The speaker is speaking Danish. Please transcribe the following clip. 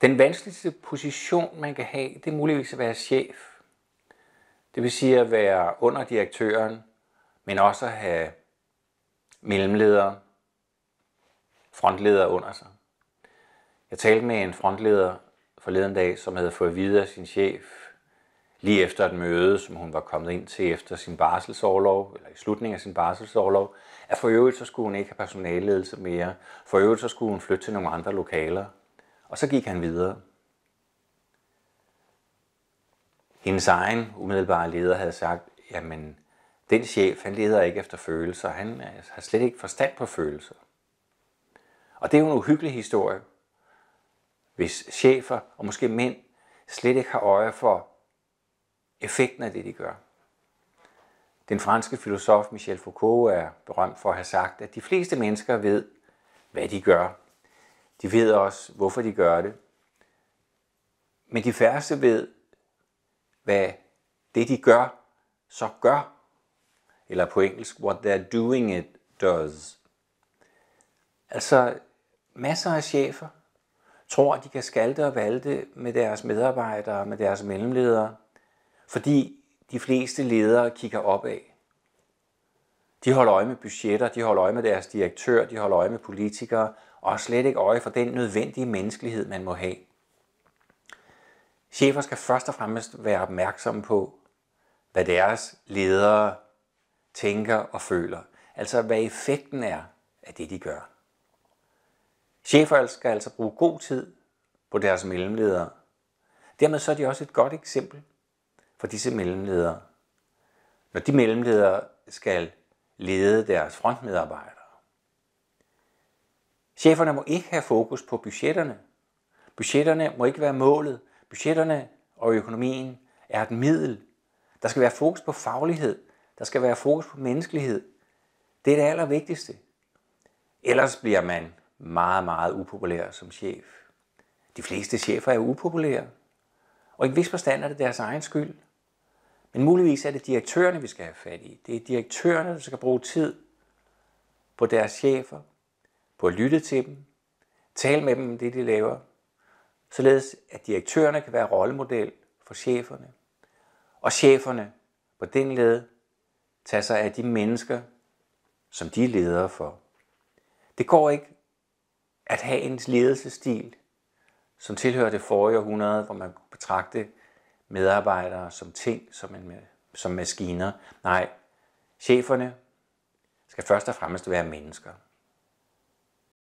Den vanskeligste position, man kan have, det er muligvis at være chef. Det vil sige at være under direktøren, men også at have mellemledere, frontledere under sig. Jeg talte med en frontleder forleden dag, som havde fået videre sin chef lige efter et møde, som hun var kommet ind til efter sin barselsårlov, eller i slutningen af sin barselsårlov, at for øvrigt så skulle hun ikke have personalledelse mere. For øvrigt så skulle hun flytte til nogle andre lokaler. Og så gik han videre. Hendes egen umiddelbare leder havde sagt, jamen den chef, han leder ikke efter følelser, han øh, har slet ikke forstand på følelser. Og det er jo en uhyggelig historie, hvis chefer og måske mænd slet ikke har øje for effekten af det, de gør. Den franske filosof Michel Foucault er berømt for at have sagt, at de fleste mennesker ved, hvad de gør, de ved også, hvorfor de gør det. Men de færreste ved, hvad det de gør, så gør. Eller på engelsk, what they're doing it does. Altså, masser af chefer tror, at de kan skalte og valte med deres medarbejdere, med deres mellemledere, fordi de fleste ledere kigger opad. De holder øje med budgetter, de holder øje med deres direktør, de holder øje med politikere, og har slet ikke øje for den nødvendige menneskelighed, man må have. Chefer skal først og fremmest være opmærksomme på, hvad deres ledere tænker og føler. Altså hvad effekten er af det, de gør. Chefer skal altså bruge god tid på deres mellemledere. Dermed så er de også et godt eksempel for disse mellemledere. Når de mellemledere skal ledede deres frontmedarbejdere. Cheferne må ikke have fokus på budgetterne. Budgetterne må ikke være målet. Budgetterne og økonomien er et middel. Der skal være fokus på faglighed. Der skal være fokus på menneskelighed. Det er det allervigtigste. Ellers bliver man meget, meget upopulær som chef. De fleste chefer er upopulære. Og i en vis forstand er det deres egen skyld. Men muligvis er det direktørerne, vi skal have fat i. Det er direktørerne, der skal bruge tid på deres chefer, på at lytte til dem, tale med dem om det, de laver, således at direktørerne kan være rollemodel for cheferne, og cheferne på den led tager sig af de mennesker, som de er ledere for. Det går ikke at have en ledelsesstil, som tilhører det forrige århundrede, hvor man betragte medarbejdere som ting, som, en, som maskiner. Nej, cheferne skal først og fremmest være mennesker.